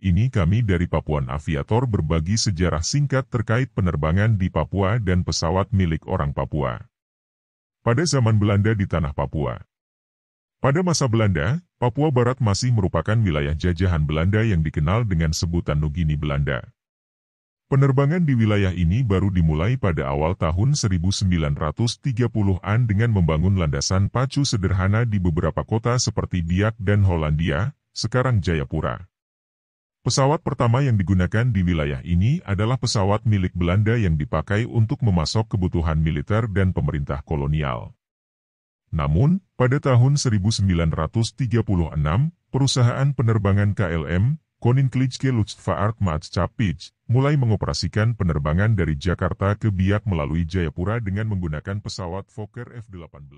ini kami dari Papuan Aviator berbagi sejarah singkat terkait penerbangan di Papua dan pesawat milik orang Papua. Pada zaman Belanda di tanah Papua. Pada masa Belanda, Papua Barat masih merupakan wilayah jajahan Belanda yang dikenal dengan sebutan Nugini Belanda. Penerbangan di wilayah ini baru dimulai pada awal tahun 1930-an dengan membangun landasan pacu sederhana di beberapa kota seperti Biak dan Hollandia, sekarang Jayapura. Pesawat pertama yang digunakan di wilayah ini adalah pesawat milik Belanda yang dipakai untuk memasok kebutuhan militer dan pemerintah kolonial. Namun, pada tahun 1936, perusahaan penerbangan KLM, Koninklijke Luchtvaart Maatschappij, mulai mengoperasikan penerbangan dari Jakarta ke Biak melalui Jayapura dengan menggunakan pesawat Fokker F-18.